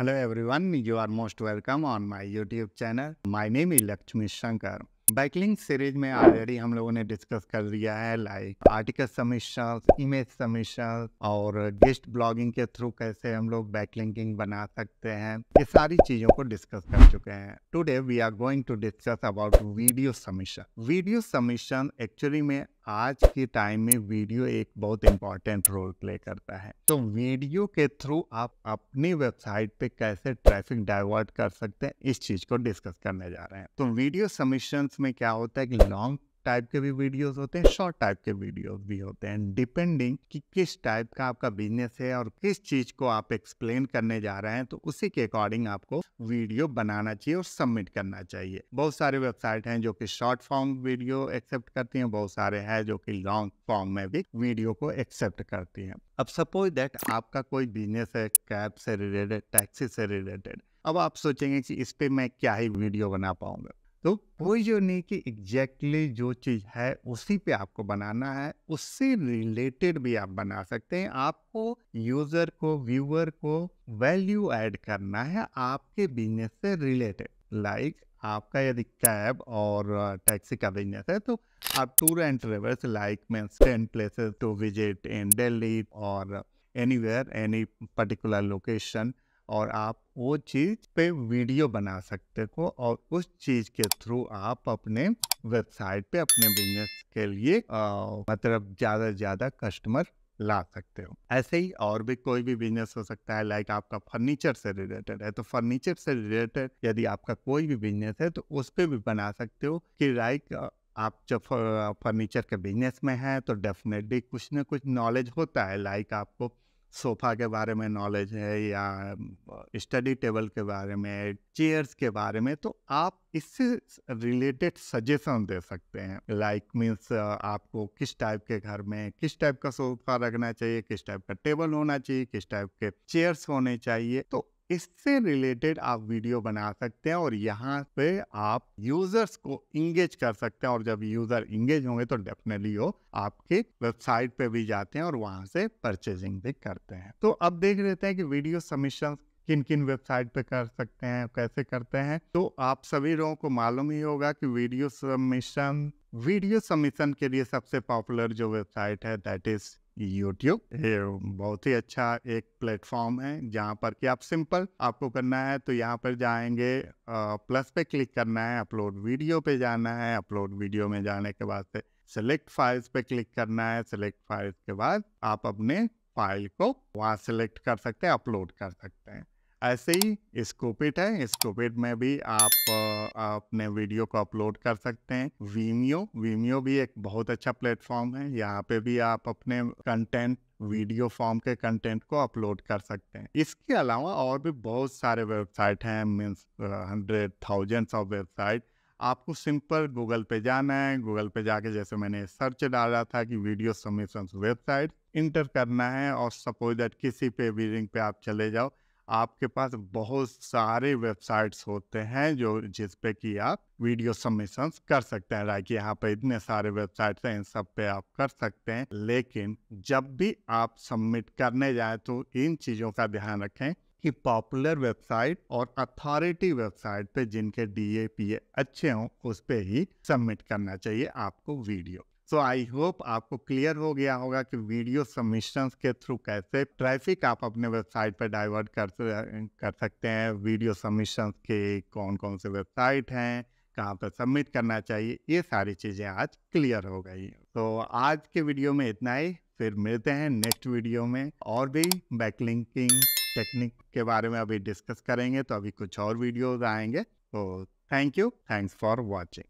Hello everyone, you are most welcome on my YouTube channel. My name is Lakshmi Shankar. बाइकलिंग series में already हम लोगों ने discuss कर लिया है लाइक आर्टिकल समीक्षा इमेज समीक्षा और गेस्ट ब्लॉगिंग के थ्रू कैसे हम लोग बैकलिंकिंग बना सकते हैं ये सारी चीजों को डिस्कस कर चुके हैं today we are going to discuss about video समीक्षा वीडियो सबमिशन एक्चुअली में आज के टाइम में वीडियो एक बहुत इंपॉर्टेंट रोल प्ले करता है तो वीडियो के थ्रू आप अपनी वेबसाइट पे कैसे ट्रैफिक डाइवर्ट कर सकते हैं इस चीज को डिस्कस करने जा रहे हैं तो वीडियो समीशन उसमें क्या होता है कि लॉन्ग टाइप के भी वीडियोस होते हैं शॉर्ट टाइप के वीडियोस भी होते हैं डिपेंडिंग कि किस टाइप का आपका बिजनेस है और किस चीज को आप एक्सप्लेन करने जा रहे हैं तो उसी के अकॉर्डिंग आपको वीडियो बनाना चाहिए और सबमिट करना चाहिए बहुत सारे वेबसाइट हैं जो कि शॉर्ट फॉर्म वीडियो एक्सेप्ट करती हैं बहुत सारे हैं जो कि लॉन्ग फॉर्म में भी वीडियो को एक्सेप्ट करती हैं अब सपोज दैट आपका कोई बिजनेस है कैब से रिलेटेड टैक्सी से रिलेटेड अब आप सोचेंगे कि इस पर मैं क्या ही वीडियो बना पाऊंगा तो हाँ। कोई जो नहीं कि एग्जैक्टली exactly जो चीज़ है उसी पे आपको बनाना है उससे रिलेटेड भी आप बना सकते हैं आपको यूजर को व्यूअर को वैल्यू ऐड करना है आपके बिजनेस से रिलेटेड लाइक like, आपका यदि कैब और टैक्सी का बिजनेस है तो आप टूर एंड ट्रेवल्स लाइक मैं ten places to visit in Delhi और anywhere any particular location और आप वो चीज़ पे वीडियो बना सकते हो और उस चीज़ के थ्रू आप अपने वेबसाइट पे अपने बिजनेस के लिए आ, मतलब ज़्यादा से ज़्यादा कस्टमर ला सकते हो ऐसे ही और भी कोई भी बिजनेस हो सकता है लाइक आपका फर्नीचर से रिलेटेड है तो फर्नीचर से रिलेटेड यदि आपका कोई भी बिजनेस है तो उस पर भी बना सकते हो कि लाइक आप जब फर्नीचर के बिजनेस में हैं तो डेफिनेटली कुछ ना कुछ नॉलेज होता है लाइक आपको सोफ़ा के बारे में नॉलेज है या स्टडी टेबल के बारे में चेयर्स के बारे में तो आप इससे रिलेटेड सजेशन दे सकते हैं लाइक like मीन्स आपको किस टाइप के घर में किस टाइप का सोफ़ा रखना चाहिए किस टाइप का टेबल होना चाहिए किस टाइप के चेयर्स होने चाहिए तो इससे रिलेटेड आप वीडियो बना सकते हैं और यहाँ पे आप यूजर्स को इंगेज कर सकते हैं और जब यूजर इंगेज होंगे तो डेफिनेटली वो आपके वेबसाइट पे भी जाते हैं और वहां से परचेजिंग भी करते हैं तो अब देख लेते हैं कि वीडियो सबमिशन किन किन वेबसाइट पे कर सकते हैं कैसे करते हैं तो आप सभी लोगों को मालूम ही होगा कि वीडियो सबमिशन वीडियो सबमिशन के लिए सबसे पॉपुलर जो वेबसाइट है दैट इज यूट्यूब बहुत ही अच्छा एक प्लेटफॉर्म है जहाँ पर कि आप सिंपल आपको करना है तो यहाँ पर जाएंगे प्लस पे क्लिक करना है अपलोड वीडियो पे जाना है अपलोड वीडियो में जाने के बाद से सेलेक्ट फाइल्स पे क्लिक करना है सेलेक्ट फाइल्स के बाद आप अपने फाइल को वहाँ सेलेक्ट कर सकते हैं अपलोड कर सकते हैं ऐसे ही स्कोपिट है स्कोपिट में भी आप अपने वीडियो को अपलोड कर सकते हैं वीमियो वीमियो भी एक बहुत अच्छा प्लेटफॉर्म है यहाँ पे भी आप अपने कंटेंट वीडियो फॉर्म के कंटेंट को अपलोड कर सकते हैं इसके अलावा और भी बहुत सारे वेबसाइट हैं means hundred thousands of website आपको सिंपल गूगल पे जाना है गूगल पे जाके जैसे मैंने सर्च डाला था कि वीडियो सबमिशन वेबसाइट इंटर करना है और सपोज दैट किसी पे भी लिंक पे आप चले जाओ आपके पास बहुत सारे वेबसाइट्स होते हैं जो जिस पे कि आप वीडियो सबमिशन कर सकते हैं लाइक यहाँ पे इतने सारे वेबसाइट्स हैं इन सब पे आप कर सकते हैं लेकिन जब भी आप सबमिट करने जाए तो इन चीज़ों का ध्यान रखें कि पॉपुलर वेबसाइट और अथॉरिटी वेबसाइट पे जिनके डी अच्छे हों उस पर ही सबमिट करना चाहिए आपको वीडियो सो तो आई होप आपको क्लियर हो गया होगा कि वीडियो सबमिशंस के थ्रू कैसे ट्रैफिक आप अपने वेबसाइट पर डाइवर्ट कर कर सकते हैं वीडियो सबमिशंस के कौन कौन से वेबसाइट हैं कहाँ पर सबमिट करना चाहिए ये सारी चीज़ें आज क्लियर हो गई तो आज के वीडियो में इतना ही फिर मिलते हैं नेक्स्ट वीडियो में और भी बैकलिंकिंग टेक्निक के बारे में अभी डिस्कस करेंगे तो अभी कुछ और वीडियोज आएंगे तो thank you thanks for watching